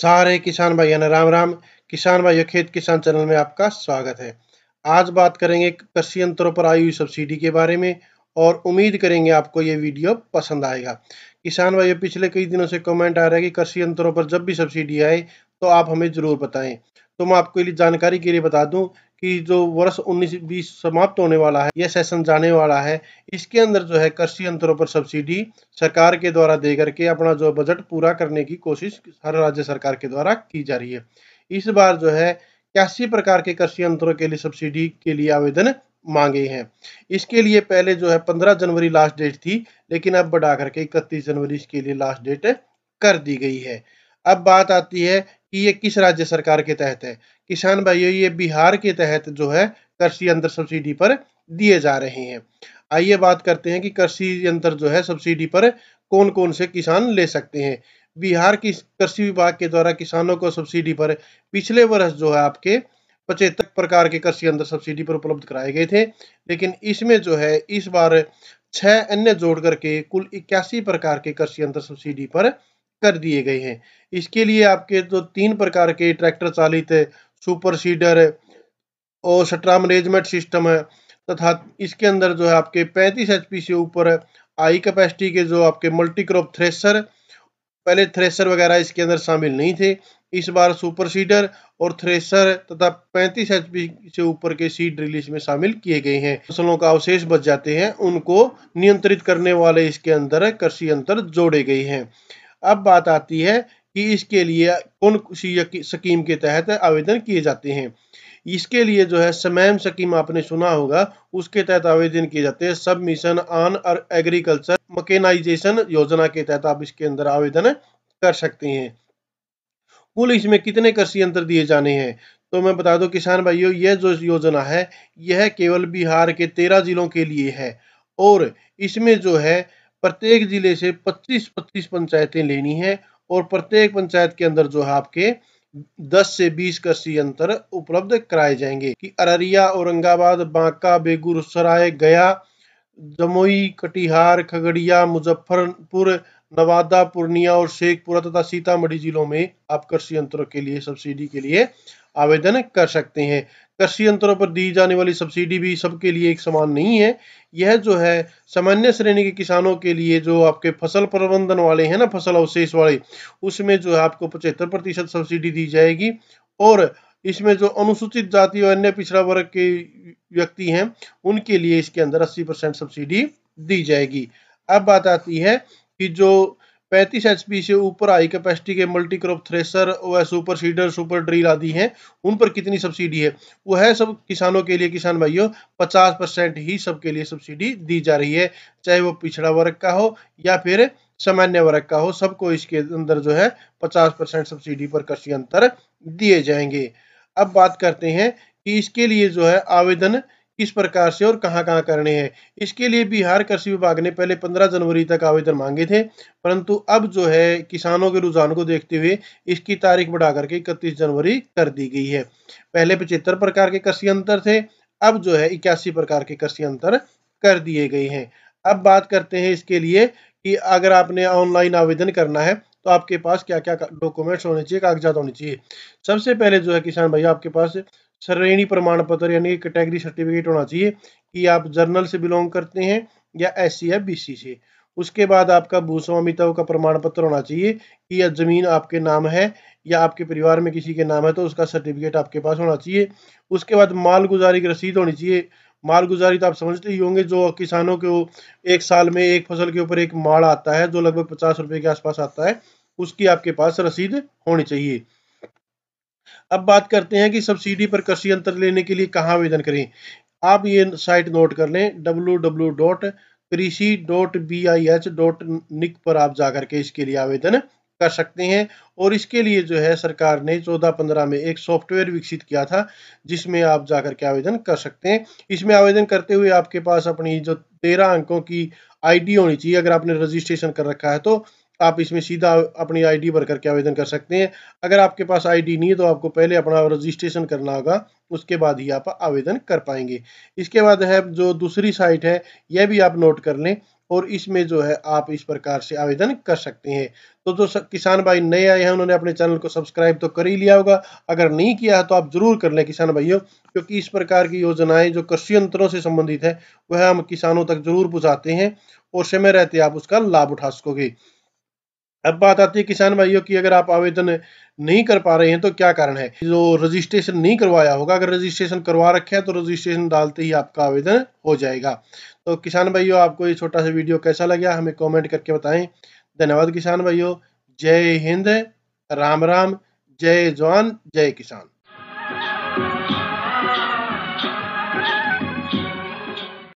सारे किसान भाइयों ने राम राम किसान भाइयों खेत किसान चैनल में आपका स्वागत है आज बात करेंगे कृषि यंत्रों पर आई हुई सब्सिडी के बारे में और उम्मीद करेंगे आपको ये वीडियो पसंद आएगा किसान भाई पिछले कई दिनों से कमेंट आ रहा है कि कृषि यंत्रों पर जब भी सब्सिडी आए तो आप हमें ज़रूर बताएं तो मैं आपको लिए जानकारी के लिए बता दूं कि जो वर्ष उन्नीस बीस समाप्त होने वाला है यह सेशन जाने वाला है इसके अंदर जो है कृषि यंत्रों पर सब्सिडी सरकार के द्वारा दे करके अपना जो बजट पूरा करने की कोशिश हर राज्य सरकार के द्वारा की जा रही है इस बार जो है इक्यासी प्रकार के कृषि यंत्रों के लिए सब्सिडी के लिए आवेदन मांगे हैं इसके लिए पहले जो है पंद्रह जनवरी लास्ट डेट थी लेकिन अब बढ़ा करके इकतीस जनवरी इसके लिए लास्ट डेट कर दी गई है अब बात आती है कि ये किस राज्य सरकार के तहत है किसान भाइयों ये बिहार के तहत जो है कृषि यंत्र सब्सिडी पर दिए जा रहे हैं आइए बात करते हैं कि कृषि यंत्र जो है सब्सिडी पर कौन कौन से किसान ले सकते हैं बिहार की कृषि विभाग के द्वारा किसानों को सब्सिडी पर पिछले वर्ष जो है आपके पचहत्तर प्रकार के कृषि यंत्र सब्सिडी पर उपलब्ध कराए गए थे लेकिन इसमें जो है इस बार छह अन्य जोड़ करके कुल इक्यासी प्रकार के कृषि यंत्र सब्सिडी पर कर दिए गए हैं इसके लिए आपके जो तो तीन प्रकार के ट्रैक्टर चालित है सुपर सीडर है और सट्रा मैनेजमेंट सिस्टम है तथा इसके अंदर जो है आपके 35 एच से ऊपर आई कैपेसिटी के जो आपके मल्टी क्रॉप थ्रेसर पहले थ्रेसर वगैरह इसके अंदर शामिल नहीं थे इस बार सुपर सीडर और थ्रेसर तथा 35 एच से ऊपर के सीड रिलीज में शामिल किए गए हैं फसलों का अवशेष बच जाते हैं उनको नियंत्रित करने वाले इसके अंदर कृषि यंत्र जोड़े गए हैं अब बात आती है कि इसके लिए कौन सी स्कीम के तहत आवेदन किए जाते हैं इसके लिए जो है समैम स्कीम आपने सुना होगा उसके तहत आवेदन किए जाते हैं सब मिशन ऑन और एग्रीकल्चर मकेनाइजेशन योजना के तहत आप इसके अंदर आवेदन कर सकते हैं कुल इसमें कितने कृषि यंत्र दिए जाने हैं तो मैं बता दूं किसान भाइयों यह जो योजना है यह केवल बिहार के तेरह जिलों के लिए है और इसमें जो है प्रत्येक जिले से 25-25 पंचायतें लेनी है और प्रत्येक पंचायत के अंदर जो है आपके 10 से 20 कृषि यंत्र उपलब्ध कराए जाएंगे कि अररिया औरंगाबाद बांका बेगूसराय गया जमुई कटिहार खगड़िया मुजफ्फरपुर नवादा पूर्णिया और शेखपुरा तथा सीतामढ़ी जिलों में आप कृषि यंत्रों के लिए सब्सिडी के लिए आवेदन कर सकते हैं कृषि यंत्रों पर दी जाने वाली सब्सिडी भी सबके लिए एक समान नहीं है यह जो है सामान्य श्रेणी के किसानों के लिए जो आपके फसल प्रबंधन वाले हैं ना फसल अवशेष वाले उसमें जो है आपको पचहत्तर प्रतिशत सब्सिडी दी जाएगी और इसमें जो अनुसूचित जाति और अन्य पिछड़ा वर्ग के व्यक्ति हैं उनके लिए इसके अंदर अस्सी सब्सिडी दी जाएगी अब बात आती है कि जो पैंतीस एच से ऊपर हाई कैपेसिटी के मल्टी क्रॉप थ्रेसर व सुपर सीडर सुपर ड्रिल आदि हैं उन पर कितनी सब्सिडी है वह है सब किसानों के लिए किसान भाइयों पचास परसेंट ही सबके लिए सब्सिडी दी जा रही है चाहे वो पिछड़ा वर्ग का हो या फिर सामान्य वर्ग का हो सबको इसके अंदर जो है पचास परसेंट सब्सिडी पर कृषि अंतर दिए जाएंगे अब बात करते हैं कि इसके लिए जो है आवेदन किस प्रकार से और कहां कहां करने हैं इसके लिए बिहार कृषि विभाग ने पहले 15 जनवरी तक आवेदन मांगे थे परंतु अब जो है किसानों के रुझान को देखते हुए इसकी तारीख बढ़ा करके इकतीस जनवरी कर दी गई है पहले पचहत्तर प्रकार के कृषि अंतर थे अब जो है इक्यासी प्रकार के कृषि अंतर कर दिए गए हैं अब बात करते हैं इसके लिए कि अगर आपने ऑनलाइन आवेदन करना है तो आपके पास क्या क्या डॉक्यूमेंट्स होने चाहिए कागजात होने चाहिए सबसे पहले जो है किसान भाई आपके पास श्रेणी प्रमाण पत्र यानी कि कैटेगरी सर्टिफिकेट होना चाहिए कि आप जर्नल से बिलोंग करते हैं या एस सी या सी से उसके बाद आपका भूस्वामित्व का प्रमाण पत्र होना चाहिए कि यह जमीन आपके नाम है या आपके परिवार में किसी के नाम है तो उसका सर्टिफिकेट आपके पास होना चाहिए उसके बाद मालगुजारी की रसीद होनी चाहिए मालगुजारी तो आप समझते ही होंगे जो किसानों को एक साल में एक फसल के ऊपर एक माल आता है जो लगभग पचास रुपये के आसपास आता है उसकी आपके पास रसीद होनी चाहिए अब बात करते हैं कि सब्सिडी पर कृषि यंत्र लेने के लिए कहाँ आवेदन करें आप ये साइट नोट कर लें W W dot krishi dot B I H dot nic पर आप जाकर के इसके लिए आवेदन कर सकते हैं और इसके लिए जो है सरकार ने 14-15 में एक सॉफ्टवेयर विकसित किया था जिसमें आप जाकर के आवेदन कर सकते हैं इसमें आवेदन करते हुए आपके पास अपनी जो तेरह अंकों की आईडी होनी चाहिए अगर आपने रजिस्ट्रेशन कर रखा है तो आप इसमें सीधा अपनी आईडी भर करके आवेदन कर सकते हैं अगर आपके पास आईडी नहीं है तो आपको पहले अपना रजिस्ट्रेशन करना होगा उसके बाद ही आप आवेदन कर पाएंगे इसके बाद है जो दूसरी साइट है यह भी आप नोट कर लें और इसमें जो है आप इस प्रकार से आवेदन कर सकते हैं तो जो किसान भाई नए आए हैं उन्होंने अपने चैनल को सब्सक्राइब तो कर ही लिया होगा अगर नहीं किया है तो आप जरूर कर लें किसान भाइयों क्योंकि इस प्रकार की योजनाएं जो कृषि यंत्रों से संबंधित है वह हम किसानों तक जरूर पहुँचाते हैं और समय रहते आप उसका लाभ उठा सकोगे अब बात आती है किसान भाइयों की अगर आप आवेदन नहीं कर पा रहे हैं तो क्या कारण है जो रजिस्ट्रेशन नहीं करवाया होगा अगर रजिस्ट्रेशन करवा रखे हैं तो रजिस्ट्रेशन डालते ही आपका आवेदन हो जाएगा तो किसान भाइयों आपको ये छोटा सा वीडियो कैसा लगा हमें कॉमेंट करके बताएं धन्यवाद किसान भाइयों जय हिंद राम राम जय जवान जय किसान